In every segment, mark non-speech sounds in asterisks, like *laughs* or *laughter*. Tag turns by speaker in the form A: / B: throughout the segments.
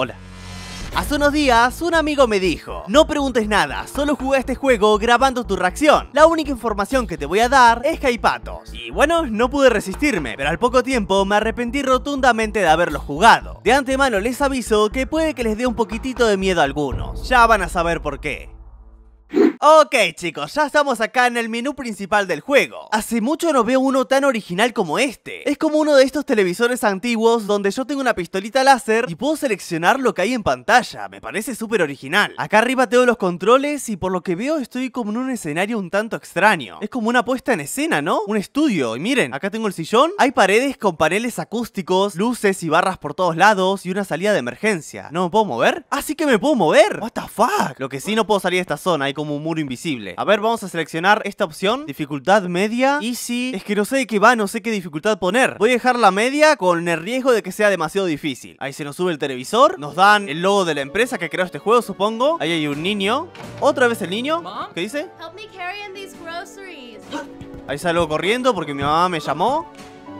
A: Hola. Hace unos días, un amigo me dijo, no preguntes nada, solo jugué este juego grabando tu reacción. La única información que te voy a dar es que hay patos. Y bueno, no pude resistirme, pero al poco tiempo me arrepentí rotundamente de haberlo jugado. De antemano les aviso que puede que les dé un poquitito de miedo a algunos. Ya van a saber por qué. Ok chicos, ya estamos acá en el menú principal del juego Hace mucho no veo uno tan original como este Es como uno de estos televisores antiguos donde yo tengo una pistolita láser y puedo seleccionar lo que hay en pantalla Me parece súper original Acá arriba tengo los controles y por lo que veo estoy como en un escenario un tanto extraño Es como una puesta en escena, ¿no? Un estudio, y miren, acá tengo el sillón Hay paredes con paneles acústicos, luces y barras por todos lados y una salida de emergencia ¿No me puedo mover? ¡Ah, sí que me puedo mover! What the fuck? Lo que sí no puedo salir de esta zona, como un muro invisible. A ver, vamos a seleccionar esta opción. Dificultad media. Y si... Es que no sé de qué va, no sé qué dificultad poner. Voy a dejar la media con el riesgo de que sea demasiado difícil. Ahí se nos sube el televisor. Nos dan el logo de la empresa que creó este juego, supongo. Ahí hay un niño. Otra vez el niño. ¿Qué dice? *gasps* Ahí salgo corriendo porque mi mamá me llamó.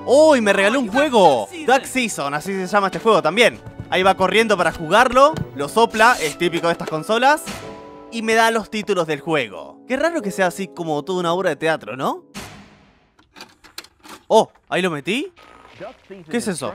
A: ¡Oh! Y me regaló un juego. Duck Season, así se llama este juego también. Ahí va corriendo para jugarlo. Lo sopla, es típico de estas consolas y me da los títulos del juego. Qué raro que sea así como toda una obra de teatro, ¿no? Oh, ¿ahí lo metí? ¿Qué es eso?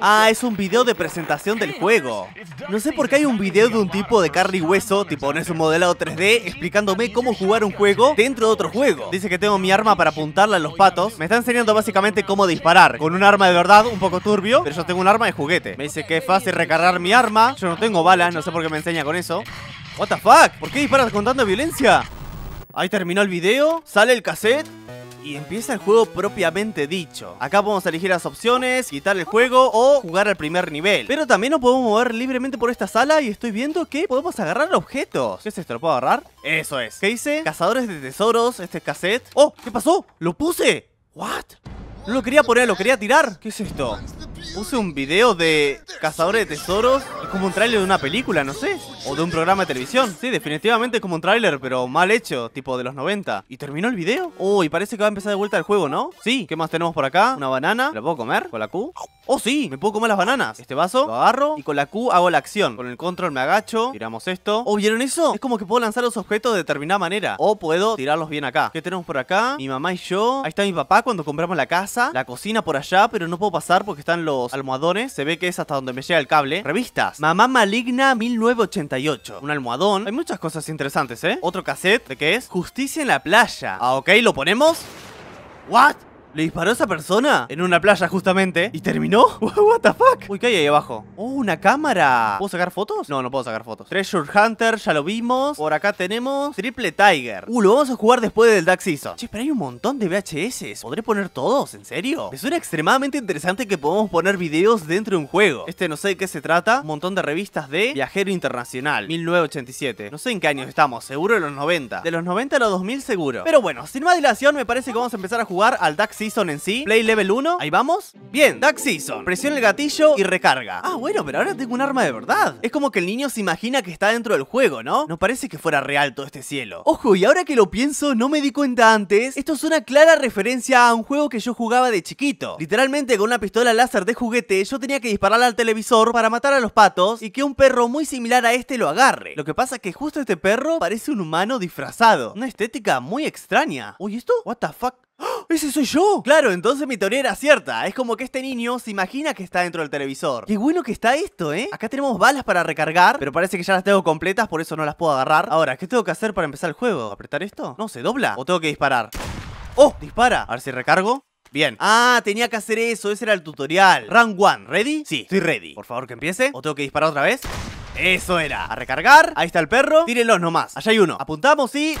A: Ah, es un video de presentación del juego. No sé por qué hay un video de un tipo de carne hueso, tipo en es un modelado 3D, explicándome cómo jugar un juego dentro de otro juego. Dice que tengo mi arma para apuntarla a los patos. Me está enseñando básicamente cómo disparar. Con un arma de verdad, un poco turbio, pero yo tengo un arma de juguete. Me dice que es fácil recargar mi arma. Yo no tengo balas, no sé por qué me enseña con eso. What the fuck? ¿Por qué disparas con tanta violencia? Ahí terminó el video, sale el cassette y empieza el juego propiamente dicho. Acá podemos elegir las opciones, quitar el juego o jugar al primer nivel. Pero también nos podemos mover libremente por esta sala y estoy viendo que podemos agarrar objetos. ¿Qué es esto? ¿Lo puedo agarrar? Eso es. ¿Qué hice? Cazadores de tesoros, este es cassette. ¡Oh! ¿Qué pasó? ¡Lo puse! ¿What? No lo quería poner, lo quería tirar. ¿Qué es esto? puse un video de Cazadores de Tesoros. Es como un tráiler de una película, no sé. O de un programa de televisión. Sí, definitivamente es como un tráiler, pero mal hecho, tipo de los 90. ¿Y terminó el video? Uy, parece que va a empezar de vuelta el juego, ¿no? Sí, ¿qué más tenemos por acá? Una banana. ¿La puedo comer? ¿Con la Q? ¡Oh, sí! Me puedo comer las bananas. Este vaso lo agarro y con la Q hago la acción. Con el control me agacho, tiramos esto. ¿O vieron eso? Es como que puedo lanzar los objetos de determinada manera. O puedo tirarlos bien acá. ¿Qué tenemos por acá? Mi mamá y yo. Ahí está mi papá cuando compramos la casa. La cocina por allá, pero no puedo pasar porque están los almohadones. Se ve que es hasta donde me llega el cable. Revistas. Mamá Maligna 1988. Un almohadón. Hay muchas cosas interesantes, ¿eh? Otro cassette. ¿De qué es? Justicia en la playa. Ah, ok, lo ponemos. ¿What? ¿Le disparó a esa persona? En una playa justamente ¿Y terminó? *laughs* What the fuck Uy, ¿qué hay ahí abajo? Oh, una cámara ¿Puedo sacar fotos? No, no puedo sacar fotos Treasure Hunter, ya lo vimos Por acá tenemos Triple Tiger Uh, lo vamos a jugar después del Duck Season Che, pero hay un montón de VHS ¿Podré poner todos? ¿En serio? Me suena extremadamente interesante que podamos poner videos dentro de un juego Este no sé de qué se trata Un montón de revistas de Viajero Internacional 1987 No sé en qué años estamos Seguro de los 90 De los 90 a los 2000 seguro Pero bueno, sin más dilación me parece que vamos a empezar a jugar al Duck Season en sí Play level 1, ahí vamos Bien, Duck Season Presiona el gatillo y recarga Ah, bueno, pero ahora tengo un arma de verdad Es como que el niño se imagina que está dentro del juego, ¿no? No parece que fuera real todo este cielo Ojo, y ahora que lo pienso, no me di cuenta antes Esto es una clara referencia a un juego que yo jugaba de chiquito Literalmente con una pistola láser de juguete Yo tenía que dispararla al televisor para matar a los patos Y que un perro muy similar a este lo agarre Lo que pasa es que justo este perro parece un humano disfrazado Una estética muy extraña Uy, ¿esto? What the fuck? *gasps* ¡Ese soy yo! Claro, entonces mi teoría era cierta. Es como que este niño se imagina que está dentro del televisor. Qué bueno que está esto, ¿eh? Acá tenemos balas para recargar, pero parece que ya las tengo completas, por eso no las puedo agarrar. Ahora, ¿qué tengo que hacer para empezar el juego? ¿Apretar esto? No, ¿se dobla? ¿O tengo que disparar? ¡Oh! Dispara. A ver si recargo. Bien. Ah, tenía que hacer eso. Ese era el tutorial. Round one ¿Ready? Sí, estoy ready. Por favor, que empiece. ¿O tengo que disparar otra vez? Eso era, a recargar, ahí está el perro Tírenlos nomás, allá hay uno, apuntamos y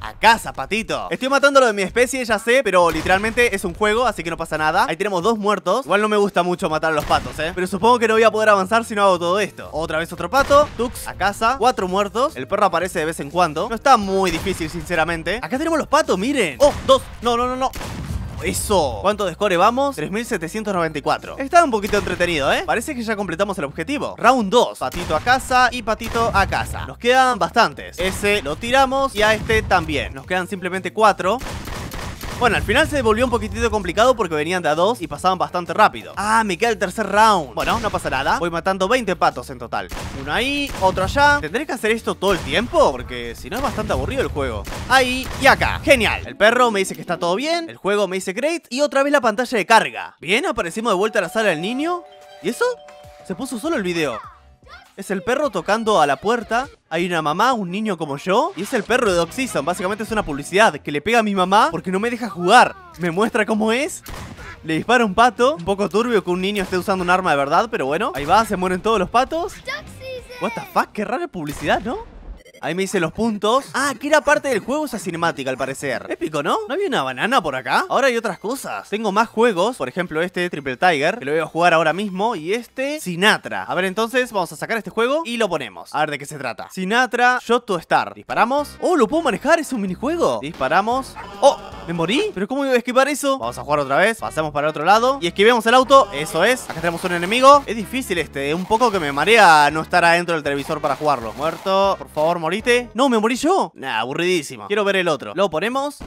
A: A casa, patito Estoy matando lo de mi especie, ya sé Pero literalmente es un juego, así que no pasa nada Ahí tenemos dos muertos Igual no me gusta mucho matar a los patos, eh Pero supongo que no voy a poder avanzar si no hago todo esto Otra vez otro pato Tux, a casa Cuatro muertos El perro aparece de vez en cuando No está muy difícil, sinceramente Acá tenemos los patos, miren Oh, dos No, no, no, no ¡Eso! ¿Cuánto de score vamos? 3794. Está un poquito entretenido, ¿eh? Parece que ya completamos el objetivo. Round 2. Patito a casa y patito a casa. Nos quedan bastantes. Ese lo tiramos y a este también. Nos quedan simplemente 4. Bueno, al final se volvió un poquitito complicado porque venían de a dos y pasaban bastante rápido. Ah, me queda el tercer round. Bueno, no pasa nada. Voy matando 20 patos en total. Uno ahí, otro allá. Tendré que hacer esto todo el tiempo porque si no es bastante aburrido el juego. Ahí y acá. Genial. El perro me dice que está todo bien. El juego me dice great. Y otra vez la pantalla de carga. Bien, aparecimos de vuelta a la sala del niño. ¿Y eso? Se puso solo el video. Es el perro tocando a la puerta. Hay una mamá, un niño como yo. Y es el perro de Doc Season. Básicamente es una publicidad que le pega a mi mamá porque no me deja jugar. Me muestra cómo es. Le dispara un pato. Un poco turbio que un niño esté usando un arma de verdad, pero bueno. Ahí va, se mueren todos los patos. What the fuck, qué rara publicidad, ¿no? Ahí me dice los puntos. Ah, que era parte del juego esa cinemática, al parecer. Épico, ¿no? ¿No había una banana por acá? Ahora hay otras cosas. Tengo más juegos, por ejemplo este Triple Tiger, que lo voy a jugar ahora mismo, y este Sinatra. A ver, entonces vamos a sacar este juego y lo ponemos. A ver de qué se trata. Sinatra, Shot to Star. Disparamos. Oh, lo puedo manejar, es un minijuego. Disparamos. Oh, ¿Me morí? ¿Pero cómo iba a esquivar eso? Vamos a jugar otra vez. Pasamos para el otro lado. Y esquivemos el auto. Eso es. Acá tenemos un enemigo. Es difícil este. Eh, un poco que me marea no estar adentro del televisor para jugarlo. Muerto. Por favor, morite. No, me morí yo. Nah, aburridísimo. Quiero ver el otro. Lo ponemos.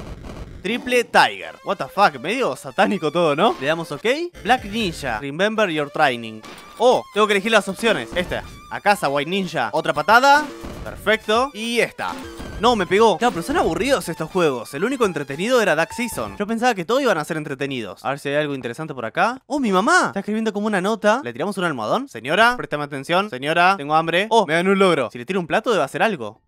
A: Triple Tiger. What the fuck, medio satánico todo, ¿no? Le damos OK. Black Ninja. Remember your training. Oh, tengo que elegir las opciones. Esta. Acá, casa, White Ninja. Otra patada. Perfecto. Y esta. No, me pegó. Claro, pero son aburridos estos juegos. El único entretenido era Dark Season. Yo pensaba que todos iban a ser entretenidos. A ver si hay algo interesante por acá. ¡Oh, mi mamá! Está escribiendo como una nota. ¿Le tiramos un almohadón? Señora, préstame atención. Señora, tengo hambre. ¡Oh, me dan un logro! Si le tiro un plato debe hacer algo.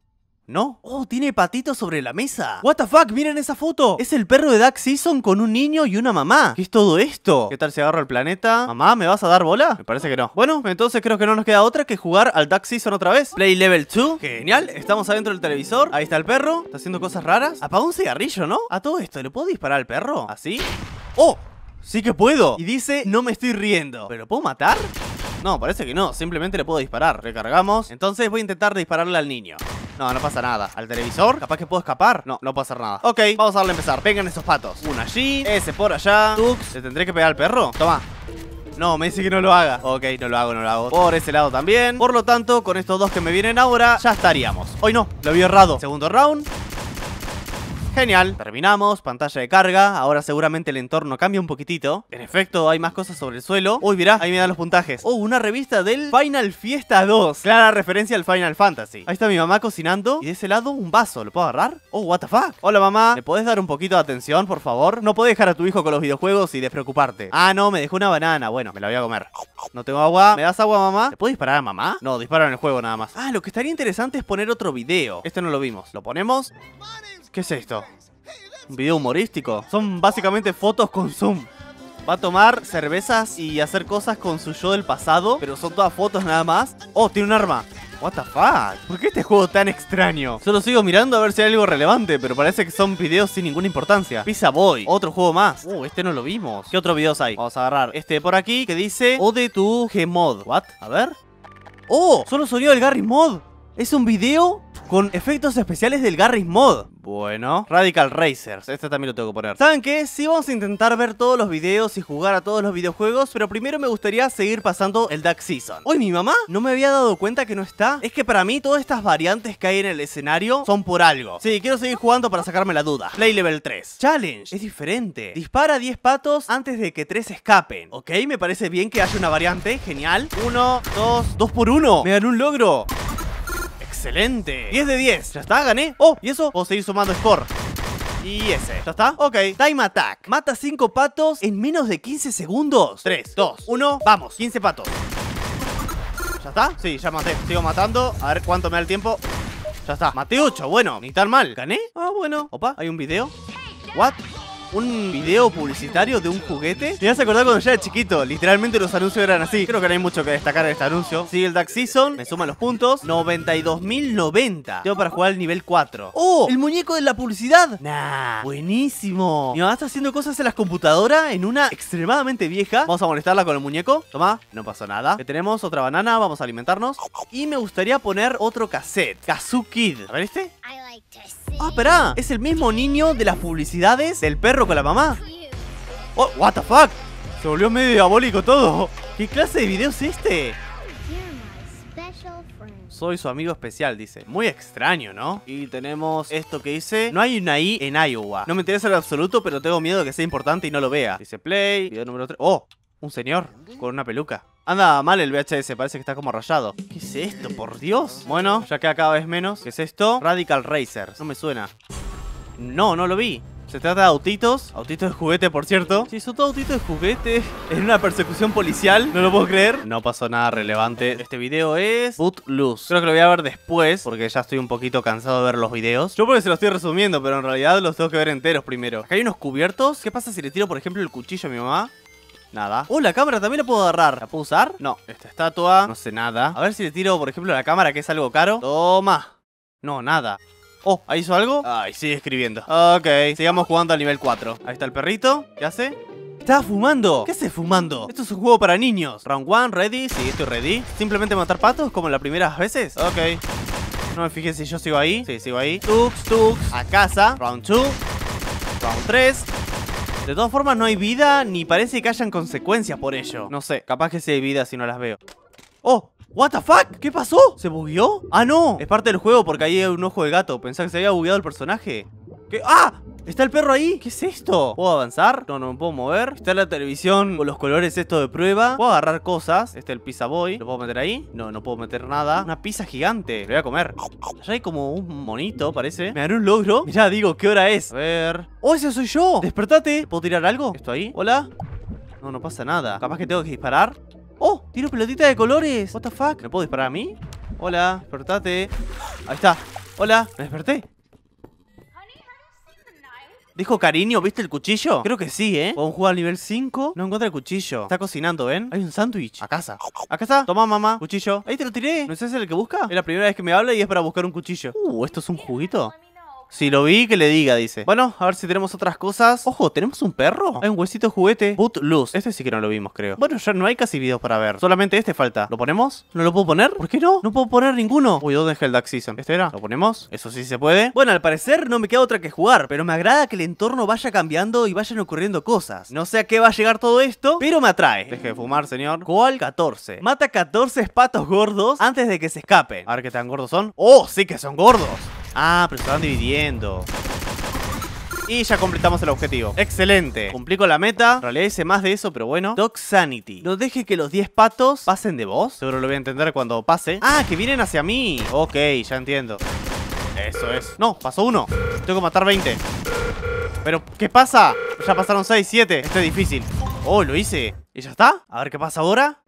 A: ¿No? Oh, tiene patitos sobre la mesa. What the fuck, miren esa foto. Es el perro de Duck Season con un niño y una mamá. ¿Qué es todo esto? ¿Qué tal si agarro el planeta? Mamá, ¿me vas a dar bola? Me parece que no. Bueno, entonces creo que no nos queda otra que jugar al Duck Season otra vez. Play level 2. Genial, estamos adentro del televisor. Ahí está el perro. Está haciendo cosas raras. Apaga un cigarrillo, ¿no? A todo esto, ¿le puedo disparar al perro? ¿Así? ¡Oh! Sí que puedo. Y dice, no me estoy riendo. ¿Pero puedo matar? No, parece que no. Simplemente le puedo disparar. Recargamos. Entonces voy a intentar dispararle al niño. No, no pasa nada. ¿Al televisor? ¿Capaz que puedo escapar? No, no puedo hacer nada. Ok, vamos a darle a empezar. Vengan esos patos. Uno allí, ese por allá. Tux, ¿le tendré que pegar al perro? Toma, no, me dice que no lo haga Ok, no lo hago, no lo hago Por ese lado también Por lo tanto, con estos dos que me vienen ahora Ya estaríamos Hoy no, lo había errado Segundo round Genial, terminamos, pantalla de carga, ahora seguramente el entorno cambia un poquitito. En efecto, hay más cosas sobre el suelo. Uy, mirá, ahí me dan los puntajes. Oh, una revista del Final Fiesta 2. Clara referencia al Final Fantasy. Ahí está mi mamá cocinando y de ese lado un vaso, ¿lo puedo agarrar? Oh, what the fuck. Hola mamá, ¿me podés dar un poquito de atención, por favor? No puedo dejar a tu hijo con los videojuegos y despreocuparte. Ah, no, me dejó una banana, bueno, me la voy a comer. No tengo agua, ¿me das agua mamá? ¿Le puedo disparar a mamá? No, disparo en el juego nada más. Ah, lo que estaría interesante es poner otro video. Este no lo vimos. Lo ponemos... ¿Qué es esto? ¿Un video humorístico? Son básicamente fotos con Zoom. Va a tomar cervezas y hacer cosas con su yo del pasado, pero son todas fotos nada más. Oh, tiene un arma. What the fuck? ¿Por qué este juego tan extraño? Solo sigo mirando a ver si hay algo relevante, pero parece que son videos sin ninguna importancia. Pizza Boy, otro juego más. Uh, este no lo vimos. ¿Qué otros videos hay? Vamos a agarrar este por aquí que dice Ode to Gmod. What? A ver. Oh, solo sonido del Garry Mod. Es un video con efectos especiales del Garry's Mod. Bueno, Radical Racers, este también lo tengo que poner. ¿Saben qué? Sí vamos a intentar ver todos los videos y jugar a todos los videojuegos, pero primero me gustaría seguir pasando el Dark Season. ¡Uy! mi mamá no me había dado cuenta que no está. Es que para mí todas estas variantes que hay en el escenario son por algo. Sí, quiero seguir jugando para sacarme la duda. Play level 3. Challenge, es diferente. Dispara 10 patos antes de que 3 escapen. Ok, me parece bien que haya una variante, genial. 1, 2, 2 por 1. Me dan un logro. ¡Excelente! 10 de 10. ¿Ya está? ¿Gané? Oh, ¿y eso? ¿O seguir sumando score Y ese, ¿ya está? Ok, Time Attack Mata 5 patos en menos de 15 segundos 3, 2, 1, vamos 15 patos ¿Ya está? Sí, ya maté, sigo matando A ver cuánto me da el tiempo Ya está, maté 8, bueno, ni tan mal ¿Gané? Ah, bueno Opa, hay un video What? un video publicitario de un juguete. Te vas a acordar cuando ya era chiquito. Literalmente los anuncios eran así. Creo que no hay mucho que destacar en este anuncio. Sigue el Duck Season. Me suma los puntos. 92.090. Tengo para jugar el nivel 4. ¡Oh! El muñeco de la publicidad. Nah. Buenísimo. Mi mamá está haciendo cosas en las computadoras en una extremadamente vieja. Vamos a molestarla con el muñeco. Toma. No pasó nada. Que tenemos otra banana. Vamos a alimentarnos. Y me gustaría poner otro cassette. Kazoo Kid. ¿A ver este? I like this. ¡Ah, espera, Es el mismo niño de las publicidades del perro con la mamá. Oh, what the fuck? Se volvió medio diabólico todo. ¿Qué clase de video es este? Soy su amigo especial, dice. Muy extraño, ¿no? Y tenemos esto que dice, no hay una I en Iowa. No me interesa en absoluto, pero tengo miedo de que sea importante y no lo vea. Dice play, video número 3. ¡Oh! Un señor con una peluca. Anda mal el VHS, parece que está como rayado. ¿Qué es esto, por Dios? Bueno, ya queda cada vez menos. ¿Qué es esto? Radical Racer. No me suena. No, no lo vi. Se trata de autitos, autitos de juguete por cierto Si son todo autitos de juguete en una persecución policial, no lo puedo creer No pasó nada relevante Este video es Boot Creo que lo voy a ver después porque ya estoy un poquito cansado de ver los videos Yo porque se los estoy resumiendo, pero en realidad los tengo que ver enteros primero Acá hay unos cubiertos ¿Qué pasa si le tiro por ejemplo el cuchillo a mi mamá? Nada. Oh, la cámara también la puedo agarrar. ¿La puedo usar? No. Esta estatua, no sé nada. A ver si le tiro, por ejemplo, la cámara, que es algo caro. Toma. No, nada. Oh, ¿ahí hizo algo? Ay, sigue escribiendo. Ok, sigamos jugando al nivel 4. Ahí está el perrito. ¿Qué hace? ¡Estaba fumando! ¿Qué hace fumando? Esto es un juego para niños. Round 1, ready. Sí, estoy ready. ¿Simplemente matar patos como las primeras veces? Ok. No me fijé si yo sigo ahí. Sí, sigo ahí. Tux, tux. A casa. Round 2. Round 3. De todas formas no hay vida ni parece que hayan consecuencias por ello. No sé, capaz que sí hay vida si no las veo. ¡Oh! ¿What the fuck? ¿Qué pasó? ¿Se bugueó? ¡Ah, no! Es parte del juego porque ahí hay un ojo de gato. Pensaba que se había bugueado el personaje. ¿Qué? ¡Ah! ¿Está el perro ahí? ¿Qué es esto? ¿Puedo avanzar? No, no me puedo mover Está la televisión con los colores esto de prueba Puedo agarrar cosas Está el pizza boy ¿Lo puedo meter ahí? No, no puedo meter nada Una pizza gigante Lo voy a comer Allá hay como un monito, parece Me daré un logro *laughs* Mirá, digo, ¿qué hora es? A ver ¡Oh, ese soy yo! ¡Despertate! ¿Puedo tirar algo? ¿Esto ahí? ¿Hola? No, no pasa nada Capaz que tengo que disparar ¡Oh! ¡Tiro pelotita de colores! ¿What the fuck? ¿Me puedo disparar a mí? Hola, despertate Ahí está Hola, me desperté ¿Dijo cariño? ¿Viste el cuchillo? Creo que sí, ¿eh? Podemos jugar al nivel 5. No encuentra el cuchillo. Está cocinando, ¿ven? Hay un sándwich. A casa. A casa. Toma, mamá. Cuchillo. Ahí te lo tiré. ¿No es ese el que busca? Es la primera vez que me habla y es para buscar un cuchillo. Uh, ¿esto es un juguito? Si lo vi, que le diga, dice. Bueno, a ver si tenemos otras cosas. Ojo, ¿tenemos un perro? Hay un huesito juguete. Boot Luz Este sí que no lo vimos, creo. Bueno, ya no hay casi videos para ver. Solamente este falta. ¿Lo ponemos? ¿No lo puedo poner? ¿Por qué no? No puedo poner ninguno. Uy, ¿dónde es el Duck Season? ¿Este era? ¿Lo ponemos? Eso sí se puede. Bueno, al parecer no me queda otra que jugar. Pero me agrada que el entorno vaya cambiando y vayan ocurriendo cosas. No sé a qué va a llegar todo esto, pero me atrae. Deje de fumar, señor. ¿Cuál 14? Mata 14 patos gordos antes de que se escape. A ver qué tan gordos son. ¡Oh, sí que son gordos! Ah, pero se van dividiendo. Y ya completamos el objetivo. Excelente. Cumplí con la meta. En hice más de eso, pero bueno. Dog Sanity. No deje que los 10 patos pasen de vos. Seguro lo voy a entender cuando pase. Ah, que vienen hacia mí. Ok, ya entiendo. Eso es. No, pasó uno. Tengo que matar 20. Pero, ¿qué pasa? Ya pasaron 6, 7. Esto es difícil. Oh, lo hice. ¿Y ya está? A ver qué pasa ahora.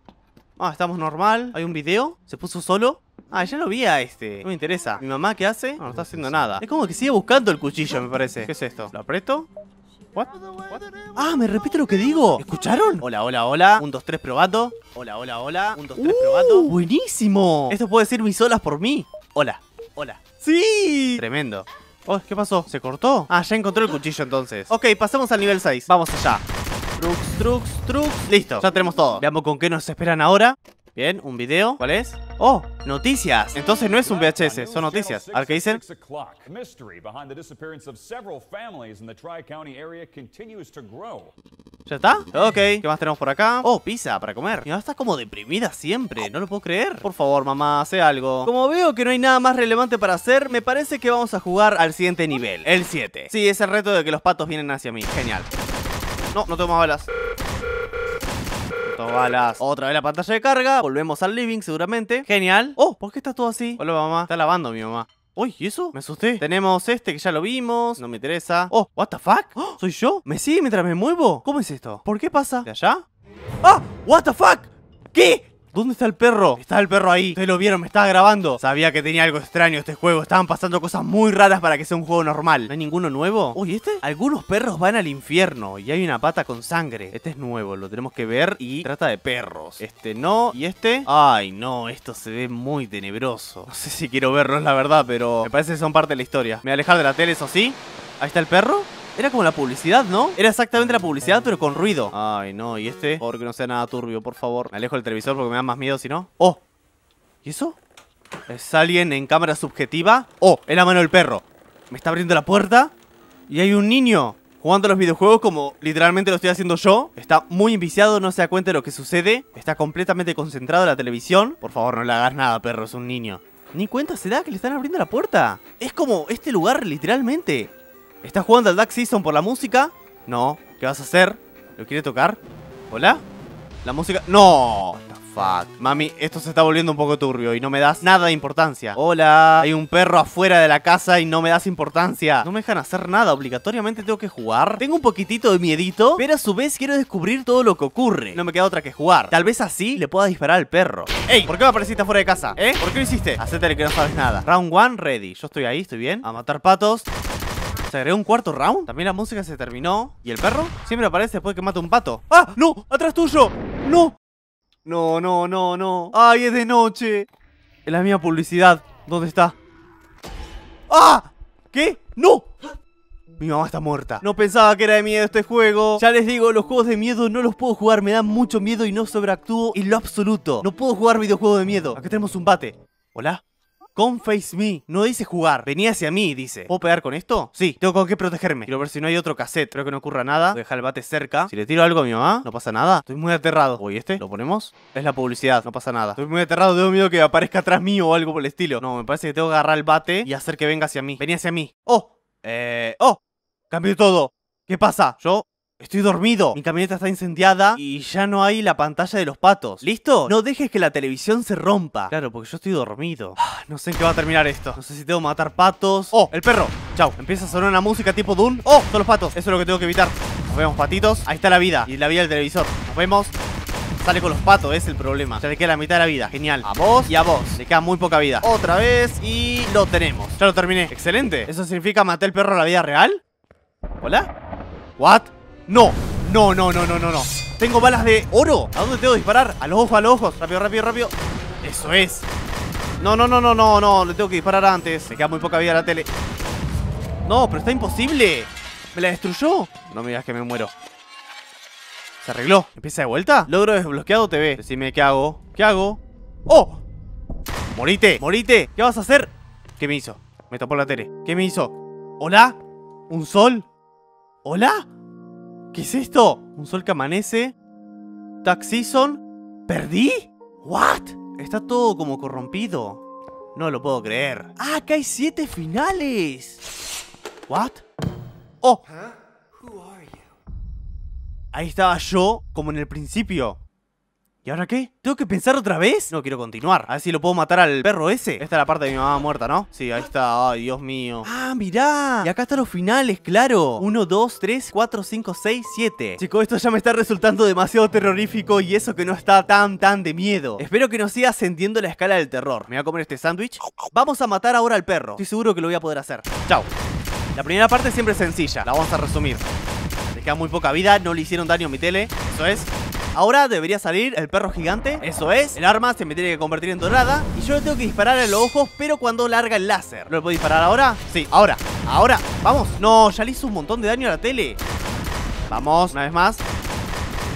A: Ah, estamos normal. Hay un video. Se puso solo. Ah, ya lo vi a este. No me interesa. ¿Mi mamá qué hace? No, no está haciendo nada. Es como que sigue buscando el cuchillo, me parece. ¿Qué es esto? ¿Lo aprieto? What? Ah, me repite lo que digo. ¿Escucharon? Hola, hola, hola. Un, dos, tres, probando. Hola, hola, hola. Un, dos, tres, probato. probando. Uh, buenísimo. Esto puede ser mis olas por mí. Hola, hola. Sí. Tremendo. Oh, ¿qué pasó? ¿Se cortó? Ah, ya encontró el cuchillo entonces. Ok, pasamos al nivel 6. Vamos allá. Trux, trux, trux. Listo, ya tenemos todo. Veamos con qué nos esperan ahora. Bien, un video. ¿Cuál es? ¡Oh! ¡Noticias! Entonces no es un VHS, son noticias. ¿Al que dicen? ¿Ya está? Ok. ¿Qué más tenemos por acá? Oh, pizza para comer. Mi mamá está como deprimida siempre. No lo puedo creer. Por favor, mamá, hace algo. Como veo que no hay nada más relevante para hacer, me parece que vamos a jugar al siguiente nivel. El 7. Sí, es el reto de que los patos vienen hacia mí. Genial. No, no tengo más balas. Otra vez la pantalla de carga. Volvemos al living seguramente. Genial. Oh, ¿por qué está todo así? Hola, mamá. Está lavando mi mamá. Uy, ¿y eso? Me asusté. Tenemos este que ya lo vimos. No me interesa. Oh, what the fuck? *gasps* *gasps* ¿Soy yo? ¿Me sigue mientras me muevo? ¿Cómo es esto? ¿Por qué pasa? ¿De allá? ¡Ah! ¡What the fuck! ¿Qué? ¿Dónde está el perro? Está el perro ahí. Ustedes lo vieron, me estaba grabando. Sabía que tenía algo extraño este juego. Estaban pasando cosas muy raras para que sea un juego normal. ¿No hay ninguno nuevo? Uy, ¿este? Algunos perros van al infierno y hay una pata con sangre. Este es nuevo, lo tenemos que ver y trata de perros. Este no y este... Ay, no, esto se ve muy tenebroso. No sé si quiero es la verdad, pero me parece que son parte de la historia. Me voy a alejar de la tele, eso sí. Ahí está el perro. Era como la publicidad, ¿no? Era exactamente la publicidad, pero con ruido. Ay, no, ¿y este? Por que no sea nada turbio, por favor. Me alejo del televisor porque me da más miedo, si no. ¡Oh! ¿Y eso? ¿Es alguien en cámara subjetiva? ¡Oh! Es la mano del perro. Me está abriendo la puerta y hay un niño jugando los videojuegos como literalmente lo estoy haciendo yo. Está muy enviciado, no se da cuenta de lo que sucede. Está completamente concentrado en la televisión. Por favor, no le hagas nada, perro, es un niño. Ni cuenta se da que le están abriendo la puerta. Es como este lugar, literalmente. ¿Estás jugando al Dark Season por la música? No. ¿Qué vas a hacer? ¿Lo quiere tocar? ¿Hola? La música... ¡No! What fuck. Mami, esto se está volviendo un poco turbio y no me das nada de importancia. Hola, hay un perro afuera de la casa y no me das importancia. No me dejan hacer nada, obligatoriamente tengo que jugar. Tengo un poquitito de miedito, pero a su vez quiero descubrir todo lo que ocurre. No me queda otra que jugar. Tal vez así le pueda disparar al perro. ¡Ey! ¿Por qué me apareciste afuera de casa? ¿Eh? ¿Por qué lo hiciste? el que no sabes nada. Round one, ready. Yo estoy ahí, estoy bien. A matar patos. ¿Se agregó un cuarto round? También la música se terminó. ¿Y el perro? Siempre aparece después que mata un pato. ¡Ah! ¡No! ¡Atrás tuyo! ¡No! No, no, no, no. ¡Ay, es de noche! Es la misma publicidad. ¿Dónde está? ¡Ah! ¿Qué? ¡No! Mi mamá está muerta. No pensaba que era de miedo este juego. Ya les digo, los juegos de miedo no los puedo jugar. Me dan mucho miedo y no sobreactúo en lo absoluto. No puedo jugar videojuegos de miedo. Aquí tenemos un bate. ¿Hola? don't face me. No dice jugar. Venía hacia mí, dice. ¿Puedo pegar con esto? Sí, tengo con qué protegerme. Quiero ver si no hay otro cassette. Creo que no ocurra nada. Voy a dejar el bate cerca. Si le tiro algo a mi mamá, no pasa nada. Estoy muy aterrado. Uy, este, ¿lo ponemos? Es la publicidad, no pasa nada. Estoy muy aterrado, tengo miedo que aparezca atrás mío o algo por el estilo. No, me parece que tengo que agarrar el bate y hacer que venga hacia mí. Venía hacia mí. ¡Oh! Eh. ¡Oh! Cambió todo. ¿Qué pasa? Yo Estoy dormido, mi camioneta está incendiada y ya no hay la pantalla de los patos. ¿Listo? No dejes que la televisión se rompa. Claro, porque yo estoy dormido. Ah, no sé en qué va a terminar esto. No sé si tengo que matar patos. ¡Oh, el perro! Chau. Empieza a sonar una música tipo Doom. ¡Oh, son los patos! Eso es lo que tengo que evitar. Nos vemos, patitos. Ahí está la vida. Y la vida del televisor. Nos vemos. Sale con los patos, es el problema. Ya le queda la mitad de la vida. Genial. A vos y a vos. Le queda muy poca vida. Otra vez y lo tenemos. Ya lo terminé. Excelente. ¿Eso significa matar el perro a la vida real? ¿Hola? ¿What? No, no, no, no, no, no, Tengo balas de oro. ¿A dónde tengo que disparar? A los ojos, a los ojos. Rápido, rápido, rápido. Eso es. No, no, no, no, no, no. Le tengo que disparar antes. ¡Me queda muy poca vida la tele. No, pero está imposible. ¿Me la destruyó? No me digas que me muero. ¿Se arregló? ¿Empieza de vuelta? Logro desbloqueado TV. Decime qué hago. ¿Qué hago? ¡Oh! ¡Morite! ¡Morite! ¿Qué vas a hacer? ¿Qué me hizo? Me tapó la tele. ¿Qué me hizo? ¿Hola? ¿Un sol? ¿Hola? ¿Qué es esto? Un sol que amanece. Tax season. ¿Perdí? ¿What? Está todo como corrompido. No lo puedo creer. ¡Ah, que hay siete finales! ¿What? ¡Oh! Ahí estaba yo, como en el principio. ¿Y ahora qué? ¿Tengo que pensar otra vez? No, quiero continuar. A ver si lo puedo matar al perro ese. Esta es la parte de mi mamá muerta, ¿no? Sí, ahí está. Ay, Dios mío. Ah, mirá. Y acá están los finales, claro. Uno, dos, tres, cuatro, cinco, seis, siete Chicos, esto ya me está resultando demasiado terrorífico y eso que no está tan, tan de miedo. Espero que no siga ascendiendo la escala del terror. Me voy a comer este sándwich. Vamos a matar ahora al perro. Estoy seguro que lo voy a poder hacer. Chao. La primera parte siempre es sencilla. La vamos a resumir. Le queda muy poca vida. No le hicieron daño a mi tele. Eso es. Ahora debería salir el perro gigante, eso es, el arma se me tiene que convertir en dorada y yo le tengo que disparar a los ojos, pero cuando larga el láser. ¿Lo puedo disparar ahora? Sí, ahora, ahora, vamos. No, ya le hizo un montón de daño a la tele. Vamos, una vez más.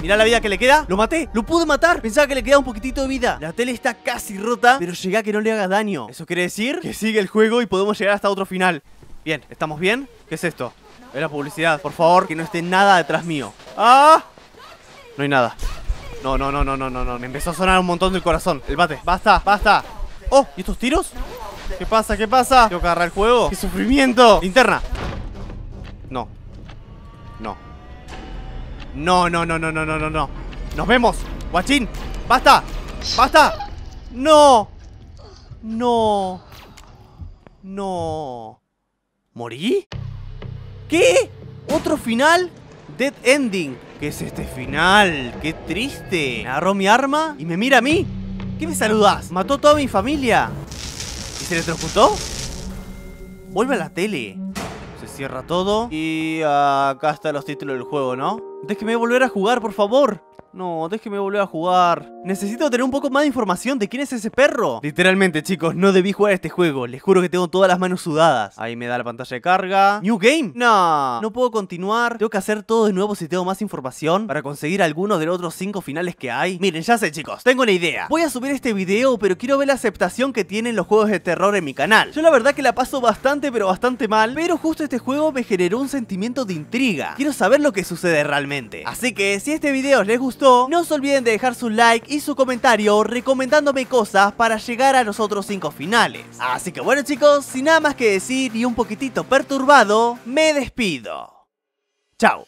A: Mirá la vida que le queda. Lo maté, lo pude matar. Pensaba que le quedaba un poquitito de vida. La tele está casi rota, pero llega que no le haga daño. Eso quiere decir que sigue el juego y podemos llegar hasta otro final. Bien, ¿estamos bien? ¿Qué es esto? Es la publicidad. Por favor, que no esté nada detrás mío. ¡Ah! No hay nada. No, no, no, no, no, no, no. Me empezó a sonar un montón del corazón. El bate. Basta, basta. Oh, ¿y estos tiros? ¿Qué pasa? ¿Qué pasa? Tengo que agarrar el juego. ¡Qué sufrimiento! Interna. No. No. No, no, no, no, no, no, no, no. Nos vemos. Guachín. Basta. Basta. No. No. No. ¿Morí? ¿Qué? ¿Otro final? Dead Ending. ¿Qué es este final? ¡Qué triste! Me agarró mi arma y me mira a mí. ¿Qué me saludás? Mató toda mi familia. ¿Y se electrocutó? Vuelve a la tele. Se cierra todo. Y acá están los títulos del juego, ¿no? Déjeme volver a jugar, por favor. No, déjeme volver a jugar. Necesito tener un poco más de información de quién es ese perro. Literalmente, chicos, no debí jugar este juego. Les juro que tengo todas las manos sudadas. Ahí me da la pantalla de carga. ¿New game? No, no puedo continuar. Tengo que hacer todo de nuevo si tengo más información para conseguir alguno de los otros cinco finales que hay. Miren, ya sé, chicos, tengo una idea. Voy a subir este video, pero quiero ver la aceptación que tienen los juegos de terror en mi canal. Yo la verdad que la paso bastante, pero bastante mal. Pero justo este juego me generó un sentimiento de intriga. Quiero saber lo que sucede realmente. Así que, si este video les gustó, no se olviden de dejar su like y su comentario recomendándome cosas para llegar a los otros 5 finales. Así que bueno chicos, sin nada más que decir y un poquitito perturbado, me despido. Chao.